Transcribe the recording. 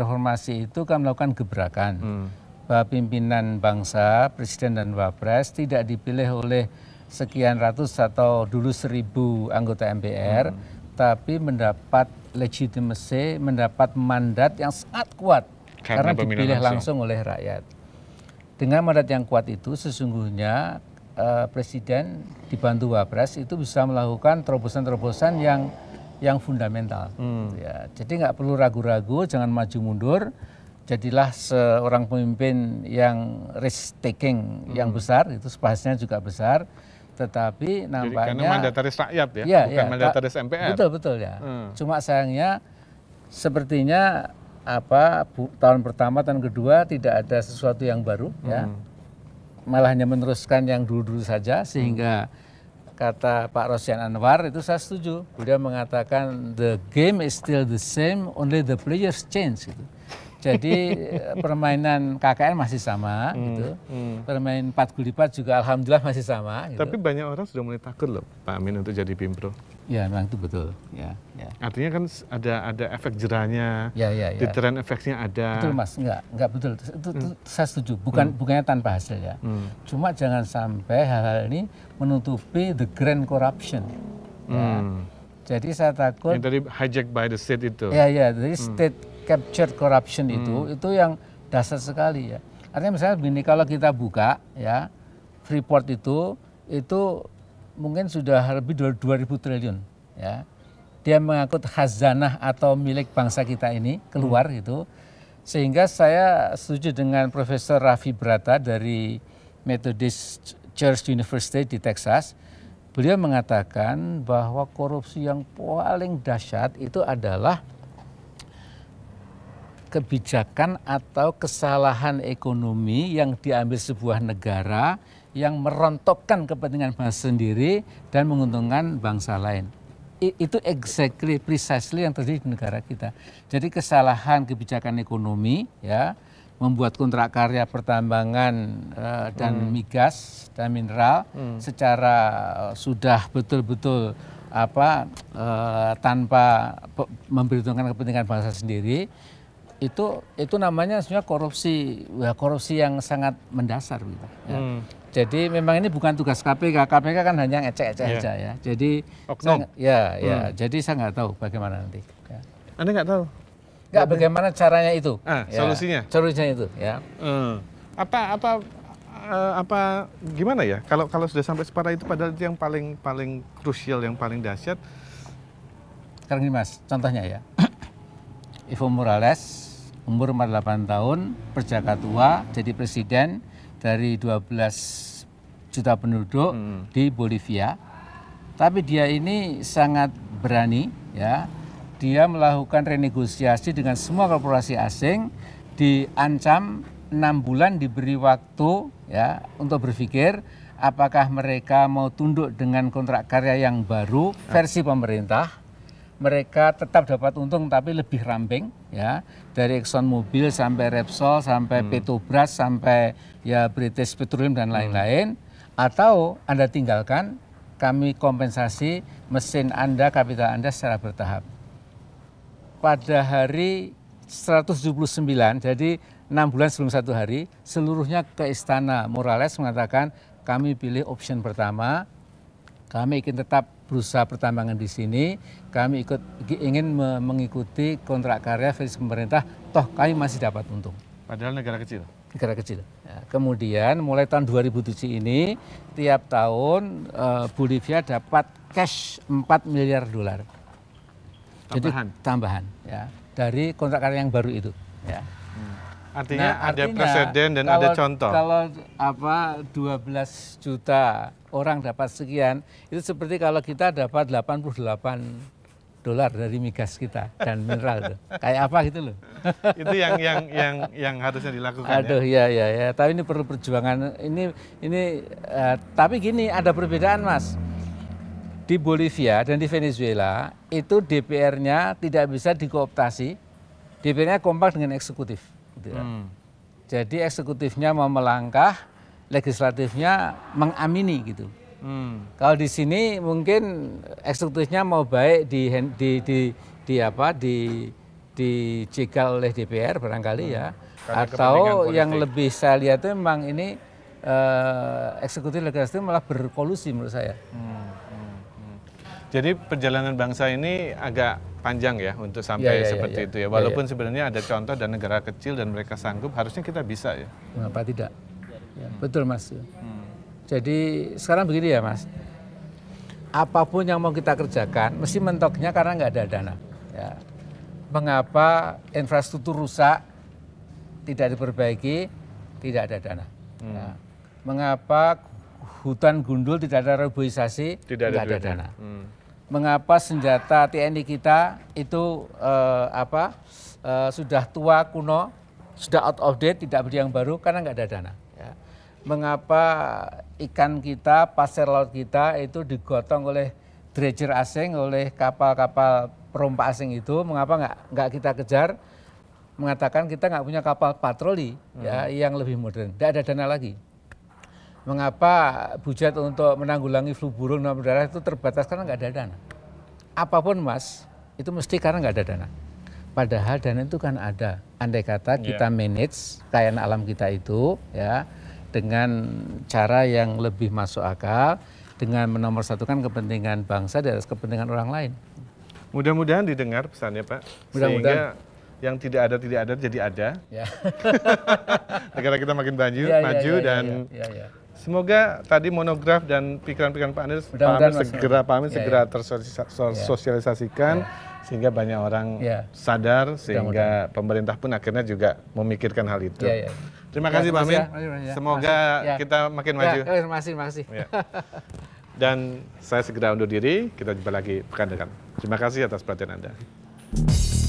reformasi itu kan melakukan gebrakan hmm. bahwa pimpinan bangsa, presiden dan wapres tidak dipilih oleh sekian ratus atau dulu seribu anggota MPR, hmm. tapi mendapat legitimasi, mendapat mandat yang sangat kuat karena, karena dipilih langsung. langsung oleh rakyat. Dengan mandat yang kuat itu sesungguhnya uh, presiden dibantu wapres itu bisa melakukan terobosan-terobosan yang yang fundamental. Hmm. Gitu ya, jadi nggak perlu ragu-ragu, jangan maju mundur. Jadilah seorang pemimpin yang risk taking hmm. yang besar, itu spasinya juga besar. Tetapi nampaknya Jadi karena mandataris rakyat ya, ya bukan ya, mandataris MPR. Betul betul ya. Hmm. Cuma sayangnya sepertinya apa bu, tahun pertama tahun kedua tidak ada sesuatu yang baru ya. hmm. ya. Malah hanya meneruskan yang dulu-dulu saja sehingga hmm kata Pak Rosian Anwar itu saya setuju. Beliau mengatakan the game is still the same, only the players change gitu. Jadi permainan KKN masih sama hmm, gitu. Hmm. Permain empat gulipat juga alhamdulillah masih sama gitu. Tapi banyak orang sudah mulai takut loh Pak Amin untuk jadi pimpro. Ya, memang itu betul. Ya, ya. Artinya kan ada ada efek jerahnya, ya, ya, ya. deterren efeknya ada. Betul mas, enggak, enggak betul. Itu, hmm. saya setuju. Bukan hmm. bukannya tanpa hasil ya. Hmm. Cuma jangan sampai hal-hal ini menutupi the grand corruption. Ya. Hmm. Jadi saya takut. Yang tadi hijack by the state itu. Ya, ya. Jadi hmm. state captured corruption hmm. itu, itu yang dasar sekali ya. Artinya misalnya begini, kalau kita buka ya Freeport itu, itu mungkin sudah lebih dari 2000 triliun ya. Dia mengangkut khazanah atau milik bangsa kita ini keluar hmm. gitu. Sehingga saya setuju dengan Profesor Raffi Brata dari Methodist Church University di Texas. Beliau mengatakan bahwa korupsi yang paling dahsyat itu adalah kebijakan atau kesalahan ekonomi yang diambil sebuah negara yang merontokkan kepentingan bangsa sendiri dan menguntungkan bangsa lain. I, itu exactly precisely yang terjadi di negara kita. Jadi kesalahan kebijakan ekonomi ya membuat kontrak karya pertambangan uh, dan hmm. migas dan mineral hmm. secara uh, sudah betul-betul apa uh, tanpa memperhitungkan kepentingan bangsa sendiri itu itu namanya sebenarnya korupsi ya korupsi yang sangat mendasar gitu ya. hmm. jadi memang ini bukan tugas KPK KPK kan hanya ngecek-ngecek yeah. aja ya jadi saya, ya, ya hmm. ya jadi saya nggak tahu bagaimana nanti ya. anda nggak tahu nggak bagaimana caranya itu ah, ya. solusinya solusinya itu ya hmm. apa apa eh, apa gimana ya kalau kalau sudah sampai separah itu padahal itu yang paling paling krusial yang paling dahsyat sekarang ini mas contohnya ya Ivo Morales umur 48 tahun, perjaka tua, jadi presiden dari 12 juta penduduk hmm. di Bolivia. Tapi dia ini sangat berani ya. Dia melakukan renegosiasi dengan semua korporasi asing, diancam enam bulan diberi waktu ya untuk berpikir apakah mereka mau tunduk dengan kontrak karya yang baru versi ah. pemerintah. Mereka tetap dapat untung tapi lebih ramping ya dari Exxon Mobil sampai Repsol sampai hmm. Petrobras sampai ya British Petroleum dan hmm. lain-lain hmm. atau Anda tinggalkan kami kompensasi mesin Anda kapital Anda secara bertahap pada hari 179 jadi enam bulan sebelum satu hari seluruhnya ke istana Morales mengatakan kami pilih option pertama kami ingin tetap berusaha pertambangan di sini, kami ikut ingin mengikuti kontrak karya versi pemerintah, toh kami masih dapat untung. Padahal negara kecil. Negara kecil. Ya, kemudian mulai tahun 2007 ini tiap tahun e, eh, Bolivia dapat cash 4 miliar dolar. Jadi tambahan ya dari kontrak karya yang baru itu. Ya. Hmm. Artinya nah, ada presiden dan kalau, ada contoh. Kalau apa 12 juta orang dapat sekian, itu seperti kalau kita dapat 88 dolar dari migas kita dan mineral tuh. Kayak apa gitu loh. itu yang yang yang yang harusnya dilakukan ya? Aduh ya. ya ya ya, tapi ini perlu perjuangan. Ini ini uh, tapi gini ada perbedaan Mas. Di Bolivia dan di Venezuela itu DPR-nya tidak bisa dikooptasi. DPR-nya kompak dengan eksekutif gitu ya. hmm. Jadi eksekutifnya mau melangkah legislatifnya mengamini gitu. Hmm. Kalau di sini mungkin eksekutifnya mau baik di di di, di apa di dijegal oleh DPR barangkali hmm. ya Karena atau yang lebih saya lihat itu memang ini eh, eksekutif legislatif malah berkolusi menurut saya. Hmm. Hmm. Hmm. Jadi perjalanan bangsa ini agak panjang ya untuk sampai ya, ya, ya seperti ya, ya. itu ya. Walaupun ya, ya. sebenarnya ada contoh dan negara kecil dan mereka sanggup, harusnya kita bisa ya. Kenapa tidak? Ya, hmm. betul Mas. Ya. Hmm. Jadi sekarang begini ya Mas. Apapun yang mau kita kerjakan, mesti mentoknya karena nggak ada dana. Ya. Mengapa infrastruktur rusak, tidak diperbaiki, tidak ada dana. Hmm. Ya. Mengapa hutan gundul tidak ada reboisasi, tidak, ada, ada dana. Hmm. Mengapa senjata TNI kita itu eh, apa eh, sudah tua kuno, sudah out of date, tidak beli yang baru karena nggak ada dana mengapa ikan kita, pasir laut kita itu digotong oleh dredger asing, oleh kapal-kapal perompak asing itu, mengapa nggak nggak kita kejar? Mengatakan kita nggak punya kapal patroli hmm. ya yang lebih modern, tidak ada dana lagi. Mengapa budget untuk menanggulangi flu burung dan berdarah itu terbatas karena nggak ada dana. Apapun mas, itu mesti karena nggak ada dana. Padahal dana itu kan ada. Andai kata kita yeah. manage kekayaan alam kita itu, ya dengan cara yang lebih masuk akal, dengan menomorsatukan kepentingan bangsa dan kepentingan orang lain. Mudah-mudahan didengar pesannya Pak. mudah Sehingga yang tidak ada tidak ada jadi ada. Ya. kita makin maju ya, ya, maju ya, ya, dan ya, ya, ya. semoga tadi monograf dan pikiran-pikiran Pak Anies Pak Amin segera Pak ya, segera ya. tersosialisasikan. Ya. ya sehingga banyak orang ya. sadar sehingga Mudah pemerintah pun akhirnya juga memikirkan hal itu. Ya, ya. Terima kasih ya, Pak Amin. Ya. Semoga ya. kita makin ya, maju. Terima kasih, terima kasih. Ya. Dan saya segera undur diri, kita jumpa lagi pekan depan. Terima kasih atas perhatian Anda.